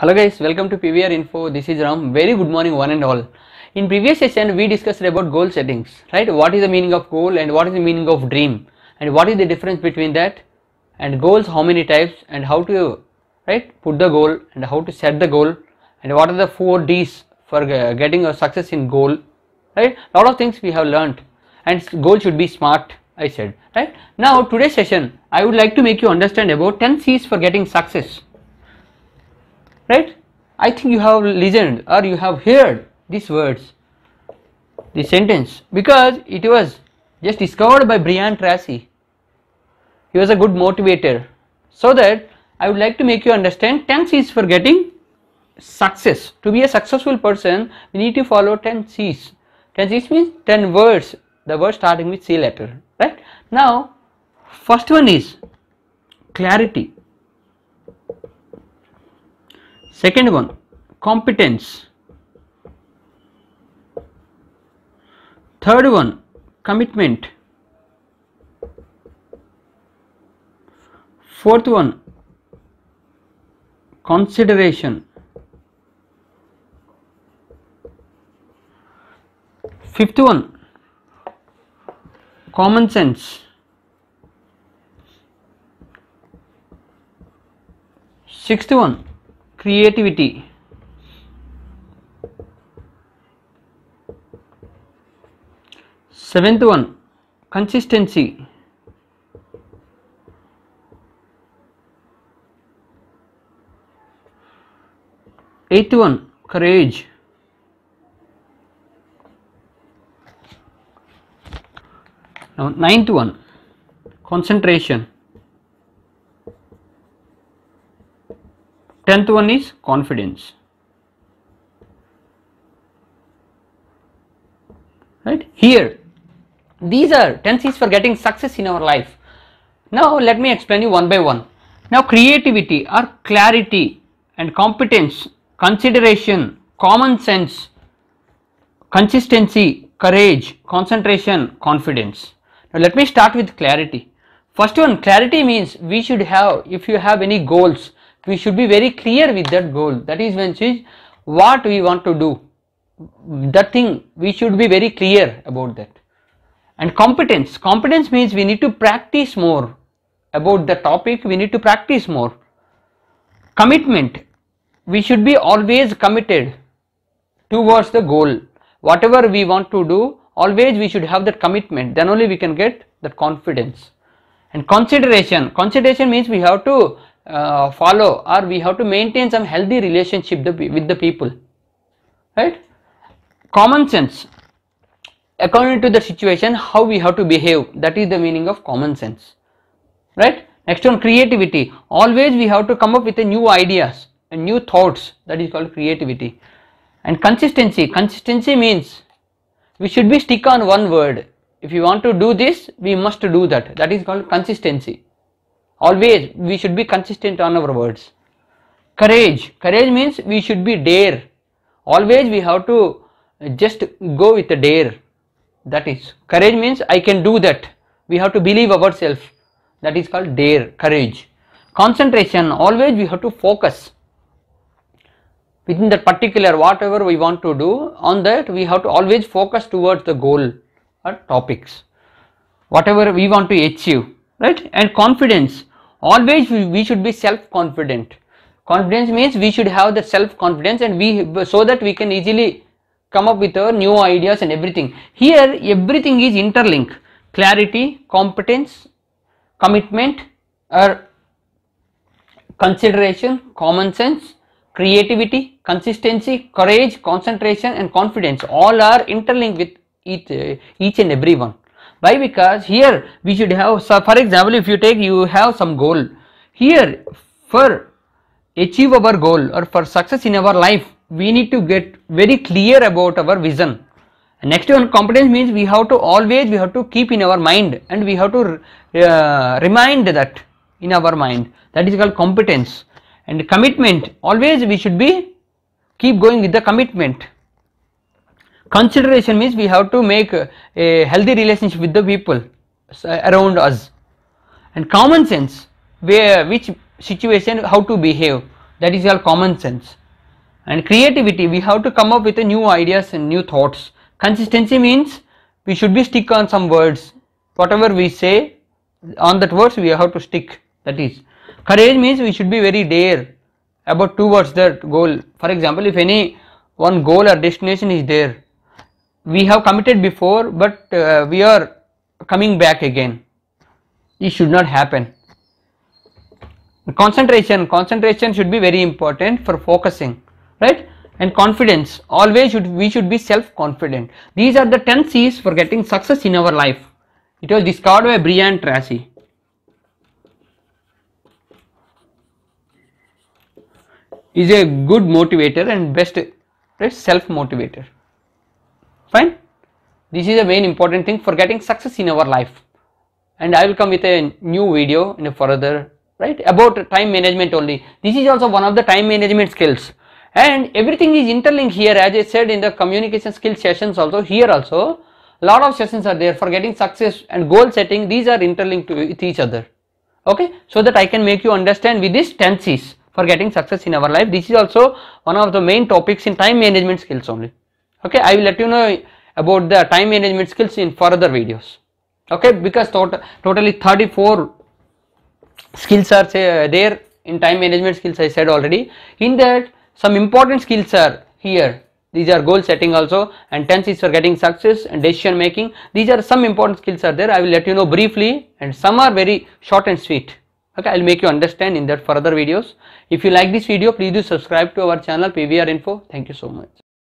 Hello guys, welcome to PVR Info. This is Ram. Very good morning one and all. In previous session, we discussed about goal settings, right? What is the meaning of goal and what is the meaning of dream and what is the difference between that and goals, how many types and how to, right, put the goal and how to set the goal and what are the four D's for getting a success in goal, right? Lot of things we have learnt and goal should be smart, I said, right? Now today's session, I would like to make you understand about 10 C's for getting success right i think you have listened or you have heard these words this sentence because it was just discovered by brian tracy he was a good motivator so that i would like to make you understand 10 c's for getting success to be a successful person we need to follow 10 c's 10 c's means 10 words the word starting with c letter right now first one is clarity Second one, competence. Third one, commitment. Fourth one, consideration. Fifth one, common sense. Sixth one, creativity seventh one consistency eighth one courage now ninth one concentration tenth one is confidence right here these are tenses for getting success in our life now let me explain you one by one now creativity or clarity and competence consideration common sense consistency courage concentration confidence now let me start with clarity first one clarity means we should have if you have any goals we should be very clear with that goal that is when is what we want to do that thing we should be very clear about that and competence competence means we need to practice more about the topic we need to practice more commitment we should be always committed towards the goal whatever we want to do always we should have that commitment then only we can get that confidence and consideration consideration means we have to uh, follow or we have to maintain some healthy relationship the, with the people right common sense according to the situation how we have to behave that is the meaning of common sense right next one creativity always we have to come up with a new ideas and new thoughts that is called creativity and consistency consistency means we should be stick on one word if you want to do this we must do that that is called consistency always we should be consistent on our words courage courage means we should be dare always we have to just go with the dare that is courage means i can do that we have to believe ourselves that is called dare courage concentration always we have to focus within that particular whatever we want to do on that we have to always focus towards the goal or topics whatever we want to achieve right and confidence always we should be self-confident confidence means we should have the self-confidence and we so that we can easily come up with our new ideas and everything here everything is interlinked clarity competence commitment or consideration common sense creativity consistency courage concentration and confidence all are interlinked with each, each and every one why because here we should have so for example if you take you have some goal here for achieve our goal or for success in our life we need to get very clear about our vision next one competence means we have to always we have to keep in our mind and we have to uh, remind that in our mind that is called competence and commitment always we should be keep going with the commitment consideration means we have to make a healthy relationship with the people around us and common sense where which situation how to behave that is your common sense and creativity we have to come up with new ideas and new thoughts consistency means we should be stick on some words whatever we say on that words we have to stick that is courage means we should be very dare about towards that goal for example if any one goal or destination is there we have committed before but uh, we are coming back again it should not happen concentration concentration should be very important for focusing right and confidence always should we should be self confident these are the 10 c's for getting success in our life it was discovered by brian tracy is a good motivator and best right, self motivator fine this is the main important thing for getting success in our life and I will come with a new video in a further right about time management only this is also one of the time management skills and everything is interlinked here as I said in the communication skill sessions also here also lot of sessions are there for getting success and goal setting these are interlinked with each other okay so that I can make you understand with these 10 C's for getting success in our life this is also one of the main topics in time management skills only okay i will let you know about the time management skills in further videos okay because tot totally 34 skills are say, uh, there in time management skills i said already in that some important skills are here these are goal setting also and 10 is for getting success and decision making these are some important skills are there i will let you know briefly and some are very short and sweet okay i'll make you understand in that further videos if you like this video please do subscribe to our channel pvr info thank you so much